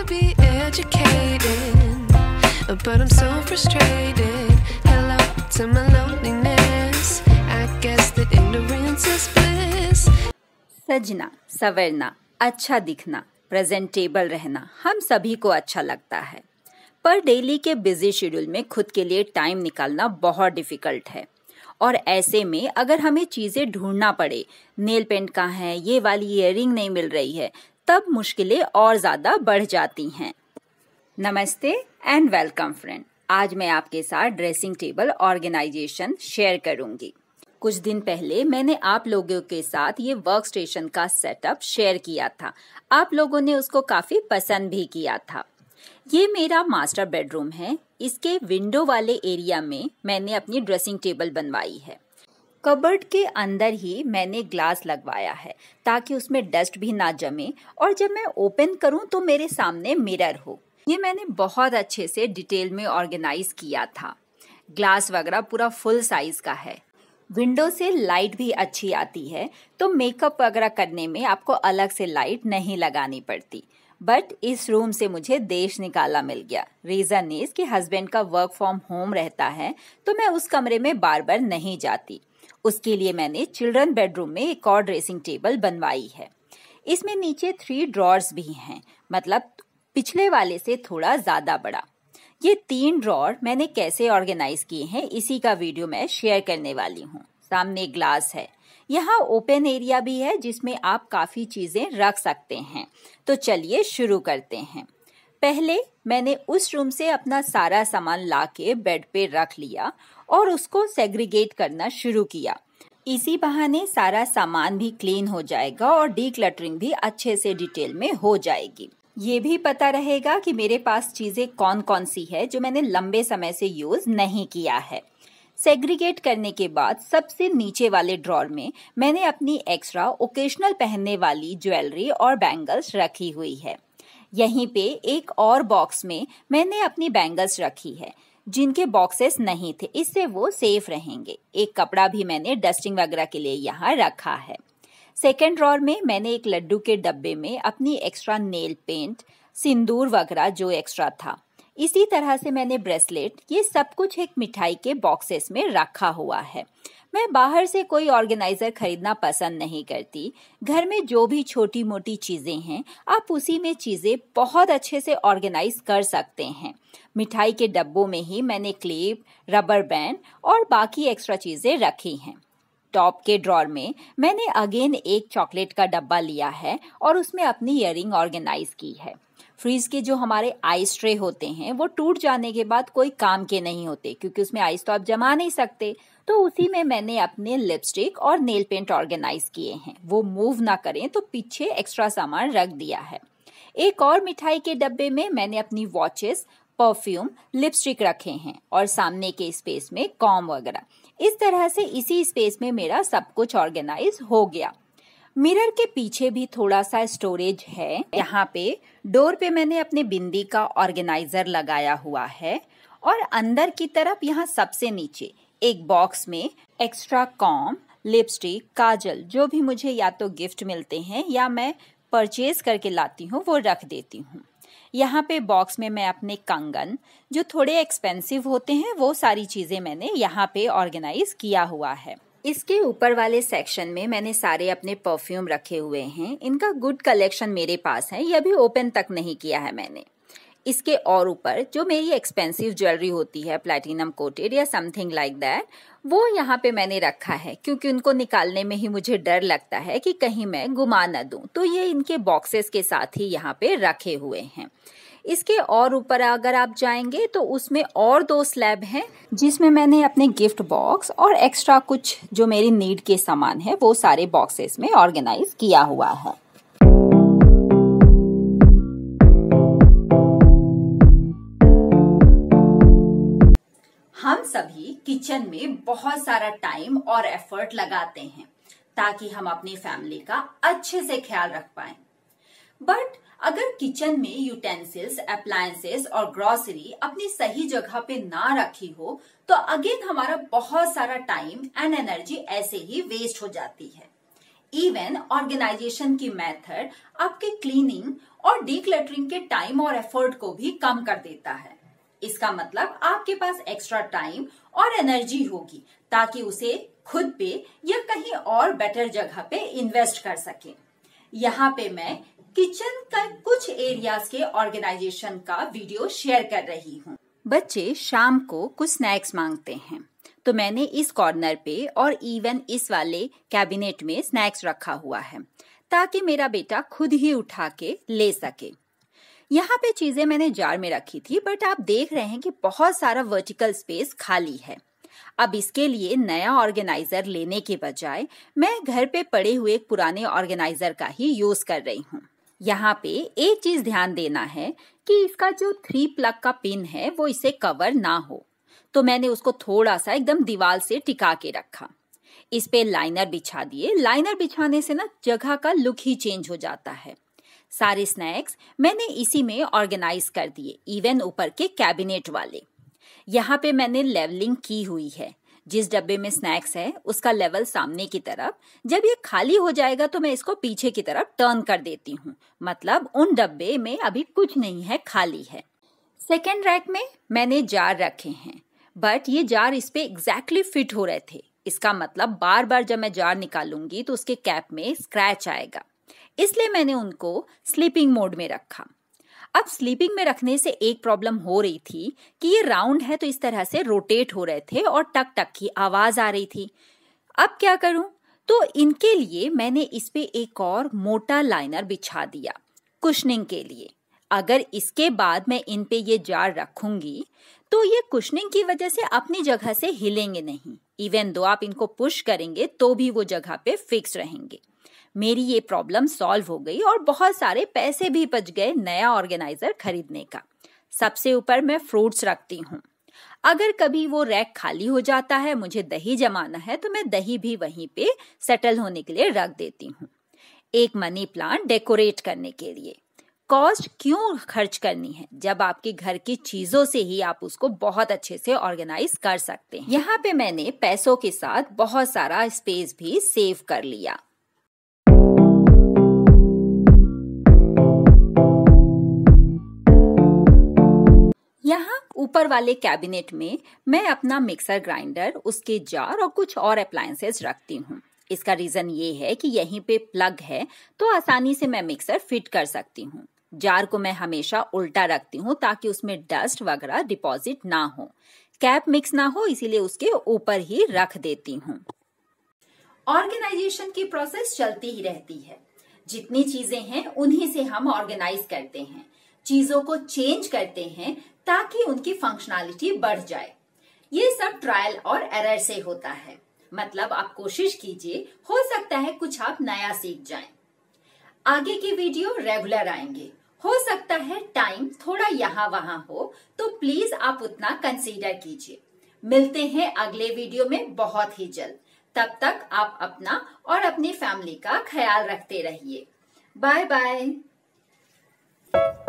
to be educated, but I'm so frustrated. Hello to my loneliness. I guess that ignorance is bliss. Sajna, सवरना अच्छा दिखना presentable रहना हम सभी को अच्छा लगता है पर डेली के बिजी शेड्यूल में खुद के लिए टाइम निकालना बहुत डिफिकल्ट है और ऐसे में अगर हमें चीज़ें ढूंढना पड़े नेल पेंट कहाँ है ये वाली इयर नहीं मिल रही है तब मुश्किलें और ज़्यादा बढ़ जाती हैं नमस्ते एंड वेलकम फ्रेंड आज मैं आपके साथ ड्रेसिंग टेबल ऑर्गेनाइजेशन शेयर करूंगी कुछ दिन पहले मैंने आप लोगों के साथ ये वर्क स्टेशन का सेटअप शेयर किया था आप लोगों ने उसको काफी पसंद भी किया था ये मेरा मास्टर बेडरूम है इसके विंडो वाले एरिया में मैंने अपनी ड्रेसिंग टेबल बनवाई है कबर्ड के अंदर ही मैंने ग्लास लगवाया है ताकि उसमें डस्ट भी ना जमे और जब मैं ओपन करूं तो मेरे सामने मिरर हो ये मैंने बहुत अच्छे से डिटेल में ऑर्गेनाइज किया था ग्लास वगैरह पूरा फुल साइज का है विंडो से लाइट भी अच्छी आती है तो मेकअप वगैरह करने में आपको अलग से लाइट नहीं लगानी पड़ती बट इस रूम से मुझे देश निकाला मिल गया रीज़न इज कि हस्बैंड का वर्क फ्रॉम होम रहता है तो मैं उस कमरे में बार बार नहीं जाती उसके लिए मैंने चिल्ड्रन बेडरूम में एक और ड्रेसिंग टेबल बनवाई है इसमें नीचे थ्री ड्रॉर्स भी हैं मतलब पिछले वाले से थोड़ा ज़्यादा बड़ा ये तीन ड्रॉर मैंने कैसे ऑर्गेनाइज किए हैं इसी का वीडियो मैं शेयर करने वाली हूँ सामने ग्लास है यहाँ ओपन एरिया भी है जिसमें आप काफ़ी चीज़ें रख सकते हैं तो चलिए शुरू करते हैं पहले मैंने उस रूम से अपना सारा सामान ला के बेड पे रख लिया और उसको सेग्रीगेट करना शुरू किया इसी बहाने सारा सामान भी क्लीन हो जाएगा और डी क्लटरिंग भी अच्छे से डिटेल में हो जाएगी ये भी पता रहेगा कि मेरे पास चीज़ें कौन कौन सी है जो मैंने लंबे समय से यूज़ नहीं किया है सेग्रीगेट करने के बाद सबसे नीचे वाले ड्रॉर में मैंने अपनी एक्स्ट्रा ओकेशनल पहनने वाली ज्वेलरी और बैंगल्स रखी हुई है यहीं पे एक और बॉक्स में मैंने अपनी बैंगल्स रखी है जिनके बॉक्सेस नहीं थे इससे वो सेफ रहेंगे एक कपड़ा भी मैंने डस्टिंग वगैरह के लिए यहाँ रखा है सेकेंड ड्रॉर में मैंने एक लड्डू के डब्बे में अपनी एक्स्ट्रा नेल पेंट सिंदूर वगैरह जो एक्स्ट्रा था इसी तरह से मैंने ब्रेसलेट ये सब कुछ एक मिठाई के बॉक्सेस में रखा हुआ है मैं बाहर से कोई ऑर्गेनाइजर खरीदना पसंद नहीं करती घर में जो भी छोटी मोटी चीजें हैं आप उसी में चीजें बहुत अच्छे से ऑर्गेनाइज कर सकते हैं मिठाई के डब्बों में ही मैंने क्लिप रबर बैंड और बाकी एक्स्ट्रा चीजें रखी हैं टॉप के ड्रॉर में मैंने अगेन एक चॉकलेट का डब्बा लिया है और उसमें अपनी इयरिंग ऑर्गेनाइज की है फ्रीज के जो हमारे आइस ट्रे होते हैं वो टूट जाने के बाद कोई काम के नहीं होते क्योंकि उसमें आइस तो आप जमा नहीं सकते तो उसी में मैंने अपने लिपस्टिक और नेल पेंट ऑर्गेनाइज किए हैं वो मूव ना करें तो पीछे एक्स्ट्रा सामान रख दिया है एक और मिठाई के डब्बे में मैंने अपनी वॉचेस परफ्यूम लिपस्टिक रखे हैं और सामने के स्पेस में कॉम वगैरह इस तरह से इसी स्पेस में मेरा सब कुछ ऑर्गेनाइज हो गया मिरर के पीछे भी थोड़ा सा स्टोरेज है यहाँ पे डोर पे मैंने अपने बिंदी का ऑर्गेनाइजर लगाया हुआ है और अंदर की तरफ यहाँ सबसे नीचे एक बॉक्स में एक्स्ट्रा कॉम लिपस्टिक काजल जो भी मुझे या तो गिफ्ट मिलते हैं या मैं परचेज करके लाती हूँ वो रख देती हूँ यहाँ पे बॉक्स में मैं अपने कंगन जो थोड़े एक्सपेंसिव होते हैं वो सारी चीज़ें मैंने यहाँ पे ऑर्गेनाइज किया हुआ है इसके ऊपर वाले सेक्शन में मैंने सारे अपने परफ्यूम रखे हुए हैं इनका गुड कलेक्शन मेरे पास है यह भी ओपन तक नहीं किया है मैंने इसके और ऊपर जो मेरी एक्सपेंसिव ज्वेलरी होती है प्लैटिनम कोटेड या समथिंग लाइक दैट वो यहाँ पे मैंने रखा है क्योंकि उनको निकालने में ही मुझे डर लगता है कि कहीं मैं गुमा न दूँ तो ये इनके बॉक्सेस के साथ ही यहाँ पे रखे हुए हैं इसके और ऊपर अगर आप जाएंगे तो उसमें और दो स्लैब हैं जिसमें मैंने अपने गिफ्ट बॉक्स और एक्स्ट्रा कुछ जो मेरी नीड के सामान है वो सारे बॉक्सेस में ऑर्गेनाइज किया हुआ है किचन में बहुत सारा टाइम और एफर्ट लगाते हैं ताकि हम अपनी फैमिली का अच्छे से ख्याल रख पाए बट अगर किचन में यूटेंसिल्स अप्लायसेस और ग्रोसरी अपनी सही जगह पे ना रखी हो तो अगेन हमारा बहुत सारा टाइम एंड एनर्जी ऐसे ही वेस्ट हो जाती है इवन ऑर्गेनाइजेशन की मेथड आपके क्लीनिंग और डीक्लटरिंग के टाइम और एफर्ट को भी कम कर देता है इसका मतलब आपके पास एक्स्ट्रा टाइम और एनर्जी होगी ताकि उसे खुद पे या कहीं और बेटर जगह पे इन्वेस्ट कर सके यहाँ पे मैं किचन का कुछ एरियाज के ऑर्गेनाइजेशन का वीडियो शेयर कर रही हूँ बच्चे शाम को कुछ स्नैक्स मांगते हैं तो मैंने इस कॉर्नर पे और इवन इस वाले कैबिनेट में स्नैक्स रखा हुआ है ताकि मेरा बेटा खुद ही उठा के ले सके यहाँ पे चीजें मैंने जार में रखी थी बट आप देख रहे हैं कि बहुत सारा वर्टिकल स्पेस खाली है अब इसके लिए नया ऑर्गेनाइजर लेने के बजाय मैं घर पे पड़े हुए एक पुराने ऑर्गेनाइजर का ही यूज कर रही हूँ यहाँ पे एक चीज ध्यान देना है कि इसका जो थ्री प्लग का पिन है वो इसे कवर ना हो तो मैंने उसको थोड़ा सा एकदम दीवार से टिका के रखा इस पे लाइनर बिछा दिए लाइनर बिछाने से ना जगह का लुक ही चेंज हो जाता है सारे स्नैक्स मैंने इसी में ऑर्गेनाइज कर दिए इवन ऊपर के कैबिनेट वाले यहाँ पे मैंने लेवलिंग की हुई है जिस डब्बे में स्नैक्स है उसका लेवल सामने की तरफ जब ये खाली हो जाएगा तो मैं इसको पीछे की तरफ टर्न कर देती हूँ मतलब उन डब्बे में अभी कुछ नहीं है खाली है सेकेंड रैक में मैंने जार रखे हैं बट ये जार इस पे एग्जैक्टली फिट हो रहे थे इसका मतलब बार बार जब मैं जार निकालूंगी तो उसके कैप में स्क्रैच आएगा इसलिए मैंने उनको स्लीपिंग मोड में रखा अब स्लीपिंग में रखने से एक प्रॉब्लम हो रही थी कि ये राउंड है तो इस तरह से रोटेट हो रहे थे और टक टक की आवाज आ रही थी अब क्या करूं तो इनके लिए मैंने इस पे एक और मोटा लाइनर बिछा दिया कुशनिंग के लिए अगर इसके बाद मैं इन पे ये जार रखूंगी तो ये कुशनिंग की वजह से अपनी जगह से हिलेंगे नहीं इवन दो आप इनको पुश करेंगे तो भी वो जगह पे फिक्स रहेंगे मेरी ये प्रॉब्लम सॉल्व हो गई और बहुत सारे पैसे भी बच गए नया ऑर्गेनाइजर खरीदने का सबसे ऊपर मैं फ्रूट्स रखती हूँ अगर कभी वो रैक खाली हो जाता है मुझे दही जमाना है तो मैं दही भी वहीं पे सेटल होने के लिए रख देती हूँ एक मनी प्लांट डेकोरेट करने के लिए कॉस्ट क्यों खर्च करनी है जब आपके घर की चीजों से ही आप उसको बहुत अच्छे से ऑर्गेनाइज कर सकते हैं यहाँ पे मैंने पैसों के साथ बहुत सारा स्पेस भी सेव कर लिया यहाँ ऊपर वाले कैबिनेट में मैं अपना मिक्सर ग्राइंडर उसके जार और कुछ और अप्लायंसेस रखती हूँ इसका रीजन ये है कि यहीं पे प्लग है तो आसानी से मैं मिक्सर फिट कर सकती हूँ जार को मैं हमेशा उल्टा रखती हूँ ताकि उसमें डस्ट वगैरह डिपॉजिट ना हो कैप मिक्स ना हो इसीलिए उसके ऊपर ही रख देती हूँ ऑर्गेनाइजेशन की प्रोसेस चलती ही रहती है जितनी चीजें हैं उन्हीं से हम ऑर्गेनाइज करते हैं चीजों को चेंज करते हैं ताकि उनकी फंक्शनैलिटी बढ़ जाए ये सब ट्रायल और एरर से होता है मतलब आप कोशिश कीजिए हो सकता है कुछ आप नया सीख जाएं। आगे की वीडियो रेगुलर आएंगे हो सकता है टाइम थोड़ा यहाँ वहाँ हो तो प्लीज आप उतना कंसीडर कीजिए मिलते हैं अगले वीडियो में बहुत ही जल्द तब तक आप अपना और अपनी फैमिली का ख्याल रखते रहिए बाय बाय